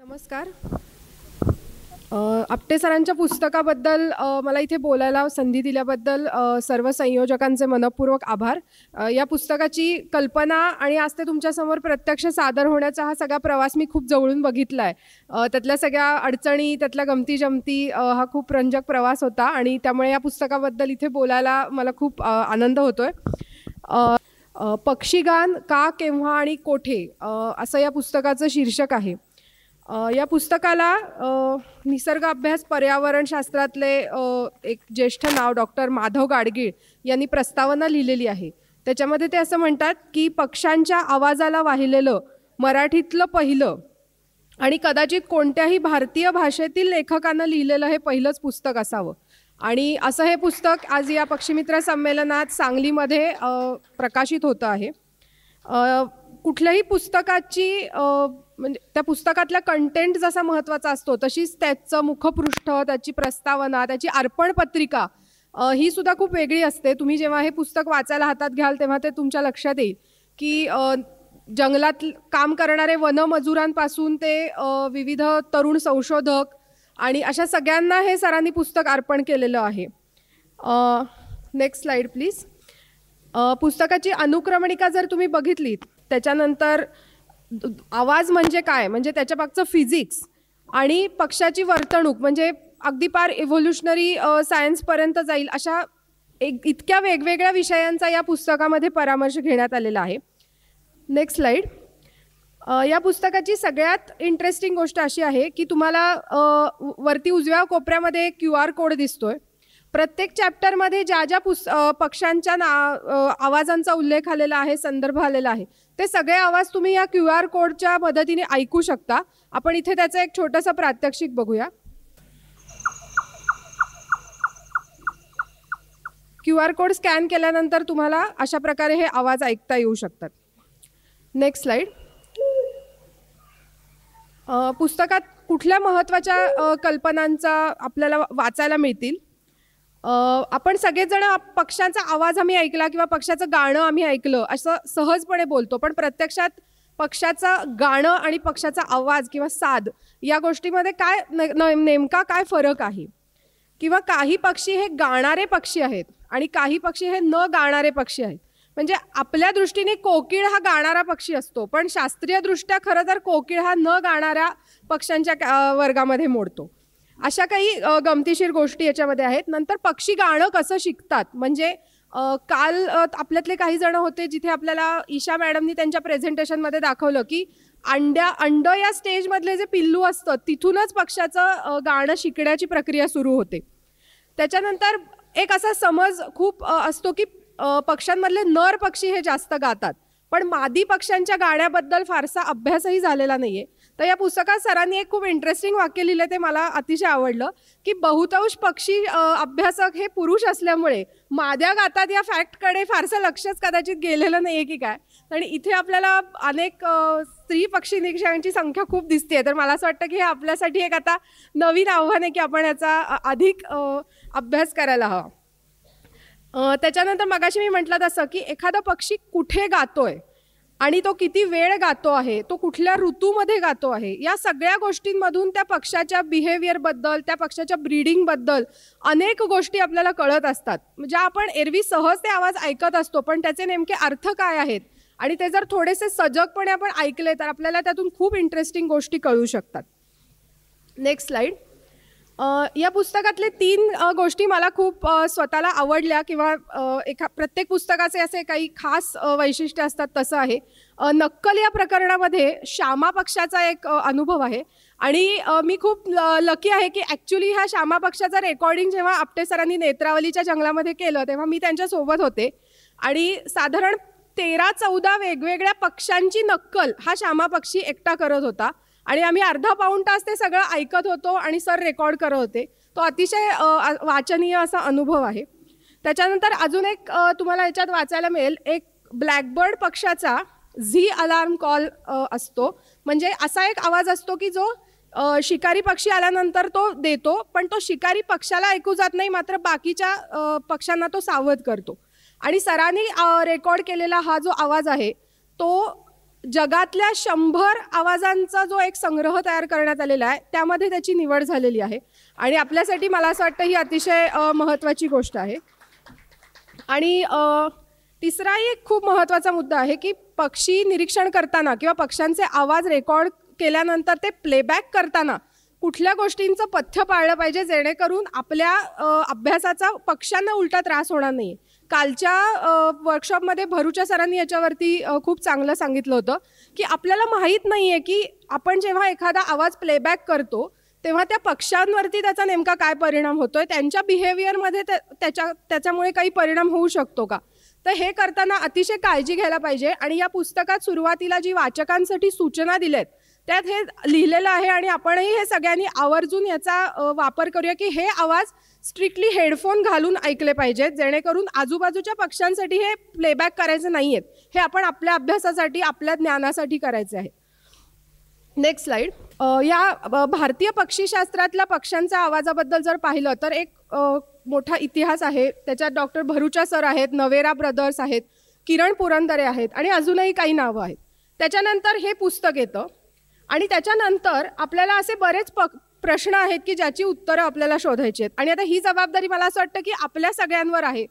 नमस्कार आपटे सरांच्या पुस्तकाबद्दल मला इथे बोलायला संधी दिल्याबद्दल सर्व संयोजकांचे मनपूर्वक आभार या पुस्तकाची कल्पना आणि आज ते तुमच्यासमोर प्रत्यक्ष सादर होण्याचा हा सगळा प्रवास मी खूप जवळून बघितला आहे त्यातल्या सगळ्या अडचणी त्यातल्या गमती जमती हा खूप रंजक प्रवास होता आणि त्यामुळे या पुस्तकाबद्दल इथे बोलायला मला खूप आनंद होतो आहे पक्षीगान का केव्हा आणि कोठे असं या पुस्तकाचं शीर्षक आहे या पुस्तकाला निसर्ग अभ्यास पर्यावरण शास्त्रातले एक ज्येष्ठ नाव डॉक्टर माधव गाडगीळ यांनी प्रस्तावना लिहिलेली आहे त्याच्यामध्ये ते असं म्हणतात की पक्ष्यांच्या आवाजाला वाहिलेलं मराठीतलं पहिलं आणि कदाचित कोणत्याही भारतीय भाषेतील लेखकानं लिहिलेलं हे पहिलंच पुस्तक असावं आणि असं हे पुस्तक आज या पक्षीमित्र संमेलनात सांगलीमध्ये प्रकाशित होतं आहे कुठल्याही पुस्तकाची म्हणजे त्या पुस्तकातला कंटेंट जसा महत्त्वाचा असतो तशीच त्याचं मुखपृष्ठ त्याची प्रस्तावना त्याची अर्पण पत्रिका ही सुद्धा खूप वेगळी असते तुम्ही जेव्हा हे पुस्तक वाचायला हातात घ्याल तेव्हा ते तुमच्या लक्षात येईल की जंगलात काम करणारे वनमजुरांपासून ते विविध तरुण संशोधक आणि अशा सगळ्यांना हे सरांनी पुस्तक अर्पण केलेलं आहे नेक्स्ट स्लाईड प्लीज पुस्तकाची अनुक्रमणिका जर तुम्ही बघितलीत त्याच्यानंतर आवाज म्हणजे काय म्हणजे त्याच्या मागचं फिजिक्स आणि पक्षाची वर्तणूक म्हणजे अगदी पार इव्होल्युशनरी सायन्सपर्यंत जाईल अशा एक इतक्या वेगवेगळ्या विषयांचा या पुस्तकामध्ये परामर्श घेण्यात आलेला आहे नेक्स्ट स्लाईड या पुस्तकाची सगळ्यात इंटरेस्टिंग गोष्ट अशी आहे की तुम्हाला वरती उजव्या कोपऱ्यामध्ये क्यू आर कोड दिसतोय प्रत्येक चॅप्टरमध्ये ज्या ज्या पुस् पक्षांच्या ना आवाजांचा उल्लेख आलेला आहे संदर्भ आलेला आहे ते सगळे आवाज तुम्ही या क्यू आर कोडच्या मदतीने ऐकू शकता आपण इथे त्याचं एक छोटंसं प्रात्यक्षिक बघूया क्यू आर कोड स्कॅन केल्यानंतर तुम्हाला अशा प्रकारे हे आवाज ऐकता येऊ शकतात नेक्स्ट स्लाईड पुस्तकात कुठल्या महत्त्वाच्या कल्पनांचा आपल्याला वाचायला मिळतील आपण सगळेजण पक्षांचा आवाज आम्ही ऐकला किंवा पक्षाचं गाणं आम्ही ऐकलं असं सहजपणे बोलतो पण प्रत्यक्षात पक्षाचं गाणं आणि पक्षाचा आवाज किंवा साध या गोष्टीमध्ये काय नेमका काय फरक आहे किंवा काही पक्षी हे गाणारे पक्षी आहेत आणि काही पक्षी हे न गाणारे पक्षी आहेत म्हणजे आपल्या दृष्टीने कोकिळ हा गाणारा पक्षी असतो पण शास्त्रीयदृष्ट्या खरं तर कोकिळ हा न गाणाऱ्या पक्ष्यांच्या वर्गामध्ये मोडतो अशा काही गमतीशीर गोष्टी याच्यामध्ये आहेत नंतर पक्षी गाणं कसं शिकतात म्हणजे काल आपल्यातले काही जण होते जिथे आपल्याला ईशा मॅडमनी त्यांच्या प्रेझेंटेशनमध्ये दाखवलं की अंड्या अंड या स्टेजमधले जे पिल्लू असतं तिथूनच पक्षाचं गाणं शिकण्याची प्रक्रिया सुरू होते त्याच्यानंतर एक असा समज खूप असतो की पक्ष्यांमधले नर पक्षी हे जास्त गातात पण मादी पक्ष्यांच्या गाण्याबद्दल फारसा अभ्यासही झालेला नाही आहे तर या पुस्तकात सरांनी एक खूप इंटरेस्टिंग वाक्य लिहिलं ते मला अतिशय आवडलं की बहुतांश पक्षी अभ्यासक हे पुरुष असल्यामुळे माद्या गातात या फॅक्टकडे फारसं लक्षच कदाचित गेलेलं नाही आहे की काय आणि इथे आपल्याला अनेक स्त्री पक्षी निरीक्षकांची संख्या खूप दिसते तर मला असं वाटतं की हे आपल्यासाठी एक आता नवीन आव्हान आहे की आपण याचा अधिक अभ्यास करायला हवा त्याच्यानंतर मगाशी मी म्हटलं तसं की एखादा पक्षी कुठे गातोय आणि तो किती वेळ गातो आहे तो कुठल्या ऋतूमध्ये गातो आहे या सगळ्या गोष्टींमधून त्या पक्षाच्या बिहेवियरबद्दल त्या पक्षाच्या ब्रीडिंगबद्दल अनेक गोष्टी आपल्याला कळत असतात ज्या म्हणजे आपण एरवी सहज ते आवाज ऐकत असतो पण त्याचे नेमके अर्थ काय आहेत आणि ते जर थोडेसे सजगपणे आपण ऐकले तर आपल्याला त्यातून खूप इंटरेस्टिंग गोष्टी कळू शकतात नेक्स्ट स्लाईड या पुस्तकातले तीन गोष्टी मला खूप स्वतःला आवडल्या किंवा एका प्रत्येक पुस्तकाचे असे काही खास वैशिष्ट्य असतात तसं आहे नक्कल या प्रकरणामध्ये श्यामा पक्षाचा एक अनुभव आहे आणि मी खूप लकी आहे की ॲक्च्युली ह्या श्यामा पक्षाचं रेकॉर्डिंग जेव्हा आपटे सरांनी नेत्रावलीच्या जंगलामध्ये केलं तेव्हा मी त्यांच्यासोबत होते आणि साधारण तेरा चौदा वेगवेगळ्या पक्षांची नक्कल हा श्यामा पक्षी एकटा करत होता आणि आम्ही अर्धा पाऊण तास ते सगळं ऐकत होतो आणि सर रेकॉर्ड करत होते तो अतिशय वाचनीय असा अनुभव आहे त्याच्यानंतर अजून एक तुम्हाला याच्यात वाचायला मिळेल एक ब्लॅकबर्ड पक्षाचा झी अलार्म कॉल असतो म्हणजे असा एक आवाज असतो की जो शिकारी पक्षी आल्यानंतर तो देतो पण तो शिकारी पक्षाला ऐकू जात नाही मात्र बाकीच्या पक्ष्यांना तो सावध करतो आणि सरांनी रेकॉर्ड केलेला हा जो आवाज आहे तो जगातल्या शंभर आवाजांचा जो एक संग्रह तयार करण्यात आलेला आहे त्यामध्ये त्याची निवड झालेली आहे आणि आपल्यासाठी मला असं वाटतं ही अतिशय महत्त्वाची गोष्ट आहे आणि तिसराही एक खूप महत्त्वाचा मुद्दा आहे की पक्षी निरीक्षण करताना किंवा पक्ष्यांचे आवाज रेकॉर्ड केल्यानंतर ते प्लेबॅक करताना कुठल्या गोष्टींचं पथ्य पाळलं पाहिजे जेणेकरून आपल्या अभ्यासाचा पक्ष्यांना उलटा त्रास होणार नाही कालच्या वर्कशॉपमध्ये भरूच्या सरांनी याच्यावरती खूप चांगलं सांगितलं होतं की आपल्याला माहीत नाही आहे की आपण जेव्हा एखादा आवाज प्लेबॅक करतो तेव्हा त्या पक्षांवरती त्याचा नेमका काय परिणाम होतो आहे त्यांच्या बिहेवियरमध्ये त्याच्या त्याच्यामुळे काही परिणाम होऊ शकतो का तर हे करताना अतिशय काळजी घ्यायला पाहिजे आणि या पुस्तकात सुरुवातीला जी वाचकांसाठी सूचना दिल्यात त्यात हे लिहिलेलं आहे आणि आपणही हे सगळ्यांनी आवर्जून याचा वापर करूया की हे आवाज स्ट्रिक्टली हेडफोन घालून ऐकले पाहिजेत जेणेकरून आजूबाजूच्या पक्ष्यांसाठी हे प्लेबॅक करायचं नाही आहेत हे आपण आपल्या अभ्यासासाठी आपल्या ज्ञानासाठी करायचे आहे नेक्स्ट स्लाइड या भारतीय पक्षीशास्त्रातल्या पक्ष्यांच्या आवाजाबद्दल जर पाहिलं तर एक मोठा इतिहास आहे त्याच्यात डॉक्टर भरुचा सर आहेत नवेरा ब्रदर्स आहेत किरण पुरंदरे आहेत आणि अजूनही काही नावं आहेत त्याच्यानंतर हे पुस्तक येतं आणि त्याच्यानंतर आपल्याला असे बरेच प प्रश्न आहेत की ज्याची उत्तरं आपल्याला शोधायची आहेत आणि आता ही जबाबदारी मला असं वाटतं की आपल्या सगळ्यांवर आहे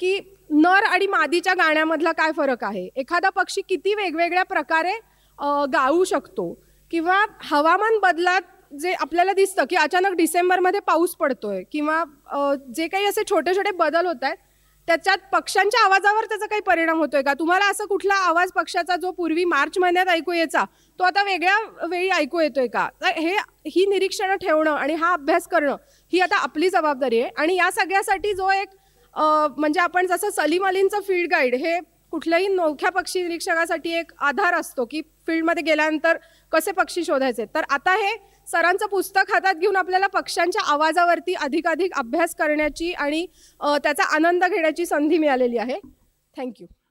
की नर आणि मादीच्या गाण्यामधला काय फरक आहे एखादा पक्षी किती वेगवेगळ्या प्रकारे गाऊ शकतो किंवा हवामान बदलात जे आपल्याला दिसतं की अचानक डिसेंबरमध्ये पाऊस पडतोय किंवा जे काही असे छोटे छोटे बदल होत आहेत त्याच्यात पक्ष्यांच्या आवाजावर त्याचा काही परिणाम होतोय का तुम्हाला असं कुठला आवाज पक्षाचा जो पूर्वी मार्च महिन्यात ऐकू यायचा तो आता वेगळ्या वेळी ऐकू येतोय का हे ही निरीक्षणं ठेवणं आणि हा अभ्यास करणं ही आता आपली जबाबदारी आहे आणि या सगळ्यासाठी जो एक म्हणजे आपण जसं सलीम अलींचं फील्ड गाईड हे कुठल्याही नोख्या पक्षी निरीक्षकासाठी एक आधार असतो की फील्डमध्ये गेल्यानंतर कसे पक्षी शोधायचे तर आता हे सरांचं पुस्तक हातात घेऊन आपल्याला पक्ष्यांच्या आवाजावरती अधिकाधिक अभ्यास करण्याची आणि त्याचा आनंद घेण्याची संधी मिळालेली आहे थँक्यू